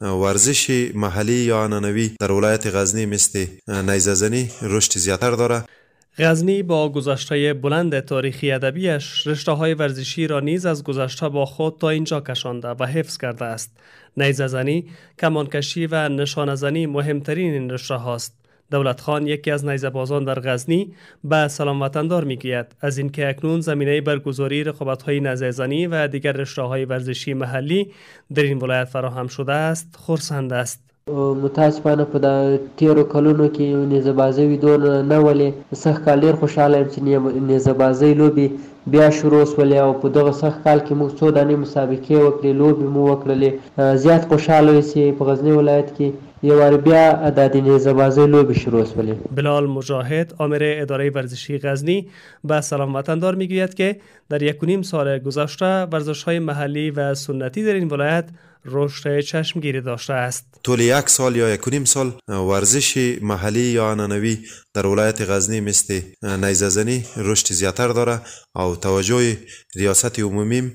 ورزش محلی یا عنعنوی در ولایت غزنی مثل نیزازنی رشد زیاتر داره غزنی با گذشته بلند تاریخی ادبیش رشته های ورزشی را نیز از گذشته با خود تا اینجا کشانده و حفظ کرده است. نیزه کمانکشی و نشانزنی مهمترین این رشته هاست. دولت خان یکی از نیزه بازان در غزنی به سلام وطندار میگوید از اینکه اکنون زمینه برگزاری های نزیزانی و دیگر های ورزشی محلی در این ولایت فراهم شده است خرسند است متاسفانه په د تیرو کلونو کې ویدون نه ولې سخ کال ډیر خوشاله یم چې نیزبازی لوبي بیا شروع سولې او په دغه سخ کال کې موږ څو دانې مسابقې وکړې لوبې مو وکړلې زیات خوشاله په غزنی ولایت کې یواری بیا د بازی بلال مجاهد آمر اداره ورزشی غزنی به سلام وطندار میگوید که در یک و نیم سال گذشته ورزش های محلی و سنتی در این ولایت رشد چشمگیری داشته است طول یک سال یا یک نیم سال ورزش محلی یا عنانوی در ولایت غزنی مثل نیززنی رشد زیاتر داره او توجه ریاست عمومی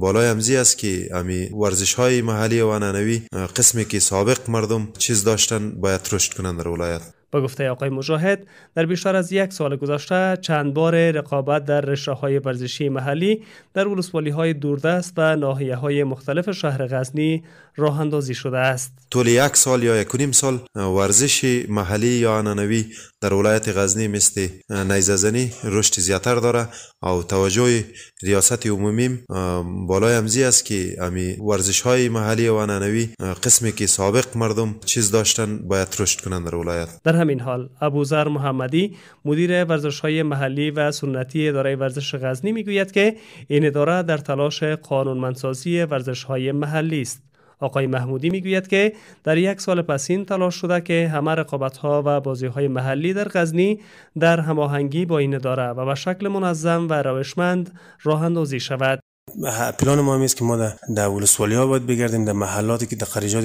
بالای همزی است که امی ورزش های محلی و عنانوی قسمی که سابق مردم چیز داشتن باید رشد کنند در ولایت با گفته آقای مجاهد در بیشتر از یک سال گذشته چند بار رقابت در رشته های ورزشی محلی در ولسوالی های دوردست و ناحیه های مختلف شهر غزنی راه اندازی شده است طول یک سال یا یک نیم سال ورزش محلی یا عنعنوی در ولایت غزنی مثل نیززنی رشد زیاتر داره او توجه ریاست عمومی بالای امزی است که امی ورزش های محلی و عنعنوی قسمی که سابق مردم چیز داشتن باید رشد کنند در ولایت در همین حال ابوذر محمدی مدیر ورزش های محلی و سنتی اداره ورزش غزنی میگوید که این اداره در تلاش قانونمندسازی ورزش های محلی است آقای محمودی میگوید که در یک سال پسین تلاش شده که همه رقابت ها و بازی های محلی در غزنی در هماهنگی با این اداره و به شکل منظم و روشمند راه اندازی شود پلان ما است که ما در, اول ولسوالی ها باید بگردیم در محلاتی که در